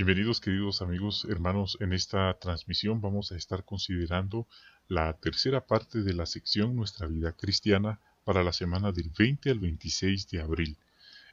Bienvenidos queridos amigos, hermanos, en esta transmisión vamos a estar considerando la tercera parte de la sección Nuestra vida cristiana para la semana del 20 al 26 de abril.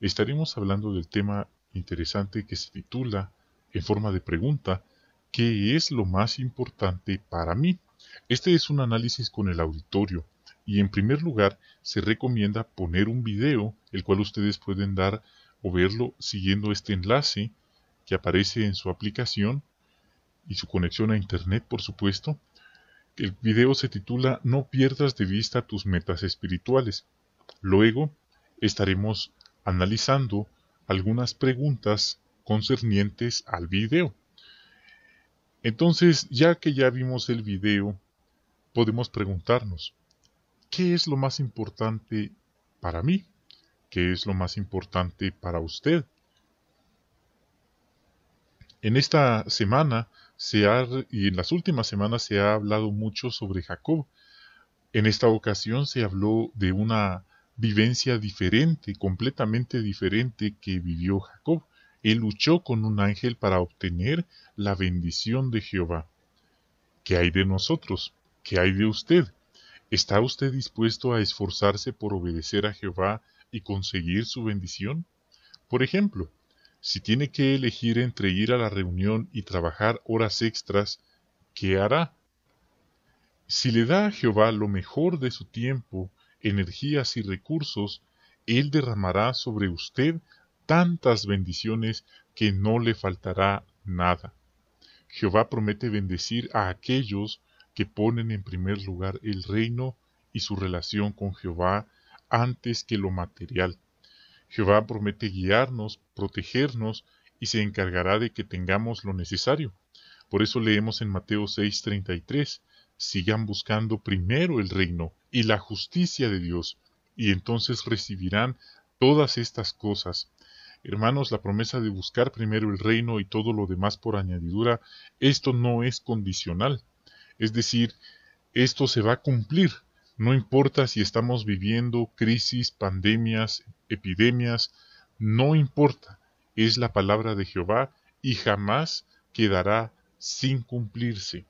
Estaremos hablando del tema interesante que se titula, en forma de pregunta, ¿qué es lo más importante para mí? Este es un análisis con el auditorio y en primer lugar se recomienda poner un video, el cual ustedes pueden dar o verlo siguiendo este enlace que aparece en su aplicación y su conexión a Internet, por supuesto. El video se titula No pierdas de vista tus metas espirituales. Luego estaremos analizando algunas preguntas concernientes al video. Entonces, ya que ya vimos el video, podemos preguntarnos, ¿qué es lo más importante para mí? ¿Qué es lo más importante para usted? En esta semana se ha, y en las últimas semanas se ha hablado mucho sobre Jacob. En esta ocasión se habló de una vivencia diferente, completamente diferente que vivió Jacob. Él luchó con un ángel para obtener la bendición de Jehová. ¿Qué hay de nosotros? ¿Qué hay de usted? ¿Está usted dispuesto a esforzarse por obedecer a Jehová y conseguir su bendición? Por ejemplo, si tiene que elegir entre ir a la reunión y trabajar horas extras, ¿qué hará? Si le da a Jehová lo mejor de su tiempo, energías y recursos, Él derramará sobre usted tantas bendiciones que no le faltará nada. Jehová promete bendecir a aquellos que ponen en primer lugar el reino y su relación con Jehová antes que lo material. Jehová promete guiarnos, protegernos y se encargará de que tengamos lo necesario. Por eso leemos en Mateo 6:33, sigan buscando primero el reino y la justicia de Dios, y entonces recibirán todas estas cosas. Hermanos, la promesa de buscar primero el reino y todo lo demás por añadidura, esto no es condicional. Es decir, esto se va a cumplir, no importa si estamos viviendo crisis, pandemias, epidemias, no importa. Es la palabra de Jehová y jamás quedará sin cumplirse.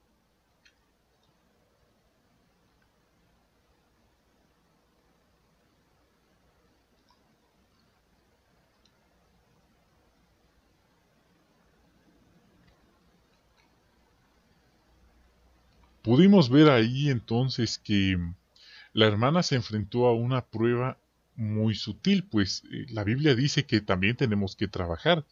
Pudimos ver ahí entonces que la hermana se enfrentó a una prueba muy sutil, pues eh, la Biblia dice que también tenemos que trabajar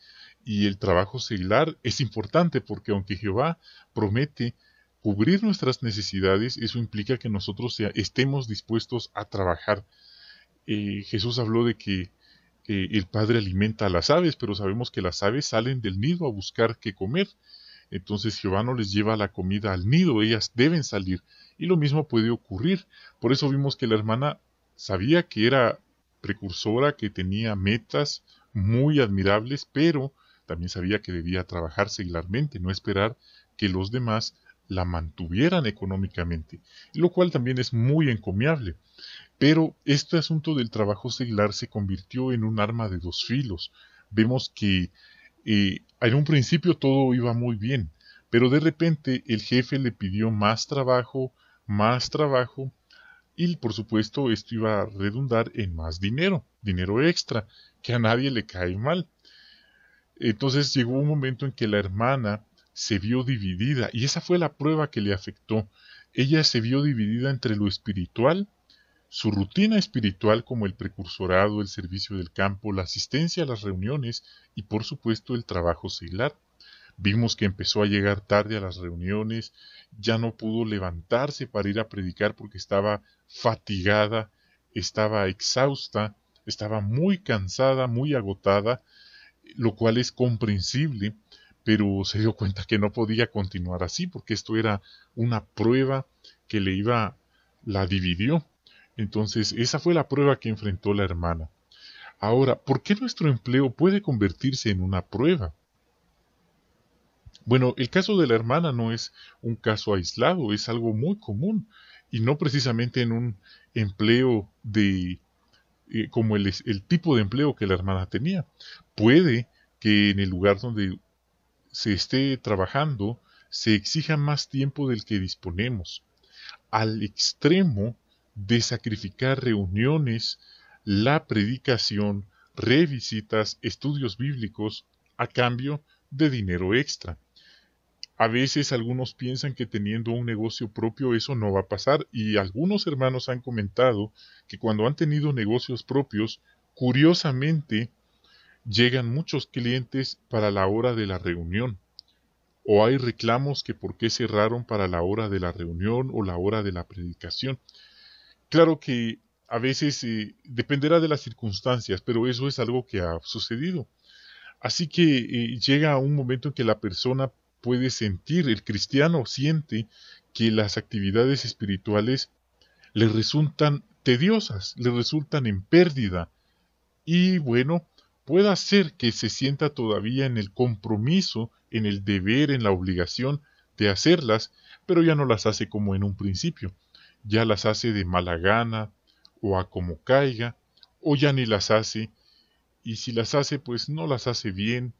y el trabajo secular es importante porque aunque Jehová promete cubrir nuestras necesidades, eso implica que nosotros estemos dispuestos a trabajar. Eh, Jesús habló de que el Padre alimenta a las aves, pero sabemos que las aves salen del nido a buscar qué comer entonces Jehová no les lleva la comida al nido, ellas deben salir. Y lo mismo puede ocurrir. Por eso vimos que la hermana sabía que era precursora, que tenía metas muy admirables, pero también sabía que debía trabajar seglarmente, no esperar que los demás la mantuvieran económicamente, lo cual también es muy encomiable. Pero este asunto del trabajo seglar se convirtió en un arma de dos filos. Vemos que eh, en un principio todo iba muy bien, pero de repente el jefe le pidió más trabajo, más trabajo, y por supuesto esto iba a redundar en más dinero, dinero extra, que a nadie le cae mal. Entonces llegó un momento en que la hermana se vio dividida, y esa fue la prueba que le afectó. Ella se vio dividida entre lo espiritual su rutina espiritual como el precursorado, el servicio del campo, la asistencia a las reuniones y por supuesto el trabajo seglar. Vimos que empezó a llegar tarde a las reuniones, ya no pudo levantarse para ir a predicar porque estaba fatigada, estaba exhausta, estaba muy cansada, muy agotada, lo cual es comprensible, pero se dio cuenta que no podía continuar así porque esto era una prueba que le iba, la dividió entonces, esa fue la prueba que enfrentó la hermana. Ahora, ¿por qué nuestro empleo puede convertirse en una prueba? Bueno, el caso de la hermana no es un caso aislado, es algo muy común y no precisamente en un empleo de eh, como el, el tipo de empleo que la hermana tenía. Puede que en el lugar donde se esté trabajando se exija más tiempo del que disponemos, al extremo de sacrificar reuniones, la predicación, revisitas, estudios bíblicos, a cambio de dinero extra. A veces algunos piensan que teniendo un negocio propio eso no va a pasar y algunos hermanos han comentado que cuando han tenido negocios propios, curiosamente, llegan muchos clientes para la hora de la reunión. O hay reclamos que por qué cerraron para la hora de la reunión o la hora de la predicación. Claro que a veces eh, dependerá de las circunstancias, pero eso es algo que ha sucedido. Así que eh, llega un momento en que la persona puede sentir, el cristiano siente que las actividades espirituales le resultan tediosas, le resultan en pérdida. Y bueno, puede ser que se sienta todavía en el compromiso, en el deber, en la obligación de hacerlas, pero ya no las hace como en un principio ya las hace de mala gana o a como caiga, o ya ni las hace, y si las hace, pues no las hace bien.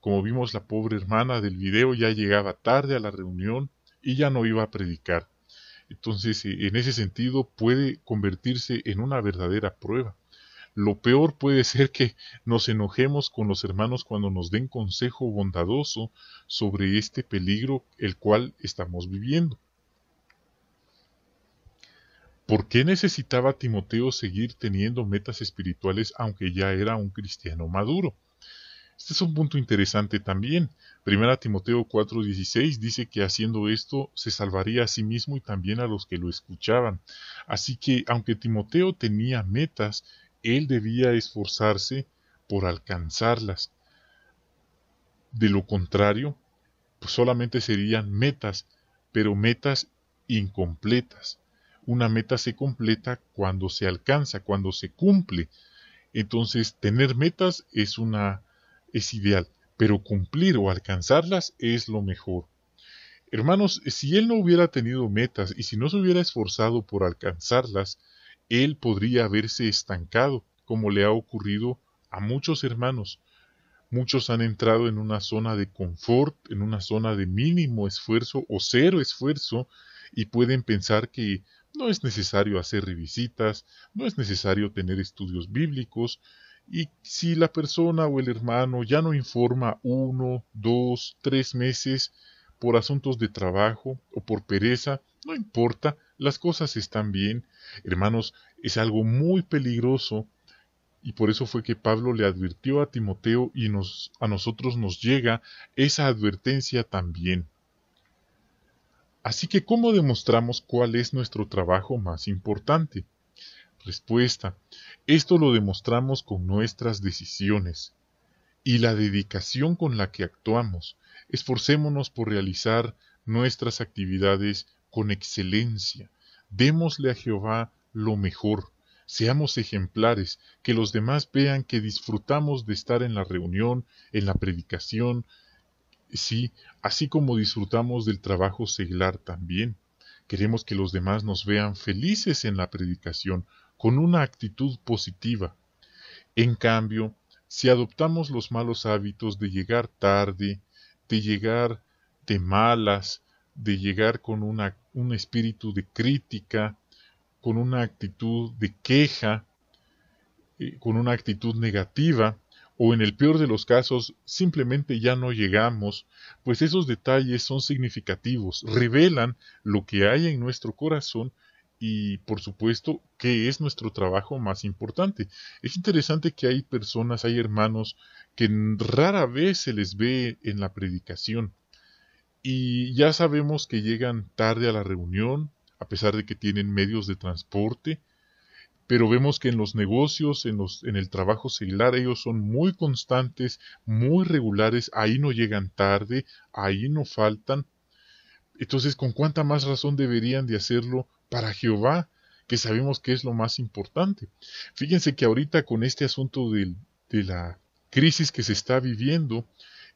Como vimos la pobre hermana del video, ya llegaba tarde a la reunión y ya no iba a predicar. Entonces, eh, en ese sentido, puede convertirse en una verdadera prueba. Lo peor puede ser que nos enojemos con los hermanos cuando nos den consejo bondadoso sobre este peligro el cual estamos viviendo. ¿Por qué necesitaba Timoteo seguir teniendo metas espirituales aunque ya era un cristiano maduro? Este es un punto interesante también. Primera Timoteo 4:16 dice que haciendo esto se salvaría a sí mismo y también a los que lo escuchaban. Así que aunque Timoteo tenía metas, él debía esforzarse por alcanzarlas. De lo contrario, pues solamente serían metas, pero metas incompletas. Una meta se completa cuando se alcanza, cuando se cumple. Entonces, tener metas es una es ideal, pero cumplir o alcanzarlas es lo mejor. Hermanos, si él no hubiera tenido metas y si no se hubiera esforzado por alcanzarlas, él podría haberse estancado, como le ha ocurrido a muchos hermanos. Muchos han entrado en una zona de confort, en una zona de mínimo esfuerzo o cero esfuerzo, y pueden pensar que no es necesario hacer revisitas, no es necesario tener estudios bíblicos, y si la persona o el hermano ya no informa uno, dos, tres meses por asuntos de trabajo o por pereza, no importa, las cosas están bien. Hermanos, es algo muy peligroso y por eso fue que Pablo le advirtió a Timoteo y a nosotros nos llega esa advertencia también. Así que, ¿cómo demostramos cuál es nuestro trabajo más importante? Respuesta. Esto lo demostramos con nuestras decisiones y la dedicación con la que actuamos. Esforcémonos por realizar nuestras actividades con excelencia. Démosle a Jehová lo mejor. Seamos ejemplares, que los demás vean que disfrutamos de estar en la reunión, en la predicación, Sí, así como disfrutamos del trabajo seglar también. Queremos que los demás nos vean felices en la predicación, con una actitud positiva. En cambio, si adoptamos los malos hábitos de llegar tarde, de llegar de malas, de llegar con un espíritu de crítica, con una actitud de queja, eh, con una actitud negativa, o en el peor de los casos simplemente ya no llegamos, pues esos detalles son significativos, revelan lo que hay en nuestro corazón y por supuesto que es nuestro trabajo más importante. Es interesante que hay personas, hay hermanos que rara vez se les ve en la predicación y ya sabemos que llegan tarde a la reunión, a pesar de que tienen medios de transporte, pero vemos que en los negocios, en, los, en el trabajo celular, ellos son muy constantes, muy regulares, ahí no llegan tarde, ahí no faltan. Entonces, ¿con cuánta más razón deberían de hacerlo para Jehová, que sabemos que es lo más importante? Fíjense que ahorita con este asunto de, la crisis que se está viviendo,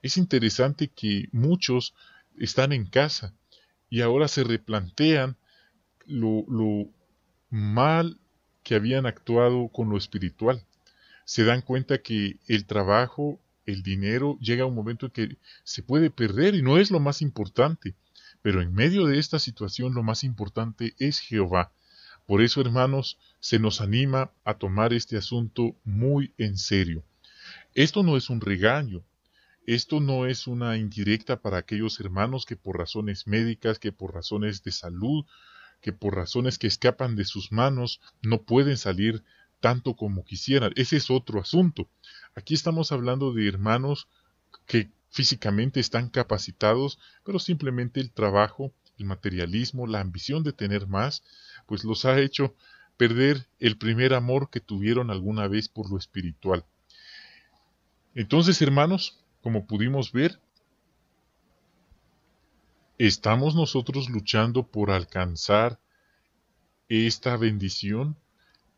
es interesante que muchos están en casa y ahora se replantean lo mal que habían actuado con lo espiritual. Se dan cuenta que el trabajo, el dinero, llega a un momento en que se puede perder y no es lo más importante. Pero en medio de esta situación lo más importante es Jehová. Por eso, hermanos, se nos anima a tomar este asunto muy en serio. Esto no es un regaño, esto no es una indirecta para aquellos hermanos que por razones médicas, que por razones de salud que por razones que escapan de sus manos no pueden salir tanto como quisieran. Ese es otro asunto. Aquí estamos hablando de hermanos que físicamente están capacitados, pero simplemente el trabajo, el materialismo, la ambición de tener más, pues los ha hecho perder el primer amor que tuvieron alguna vez por lo espiritual. Entonces, hermanos, como pudimos ver, ¿Estamos nosotros luchando por alcanzar esta bendición?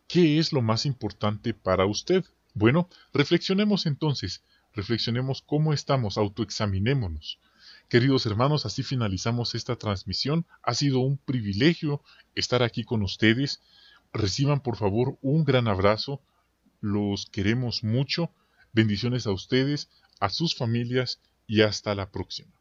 ¿Qué es lo más importante para usted? Bueno, reflexionemos entonces, reflexionemos cómo estamos, autoexaminémonos. Queridos hermanos, así finalizamos esta transmisión. Ha sido un privilegio estar aquí con ustedes. Reciban por favor un gran abrazo. Los queremos mucho. Bendiciones a ustedes, a sus familias y hasta la próxima.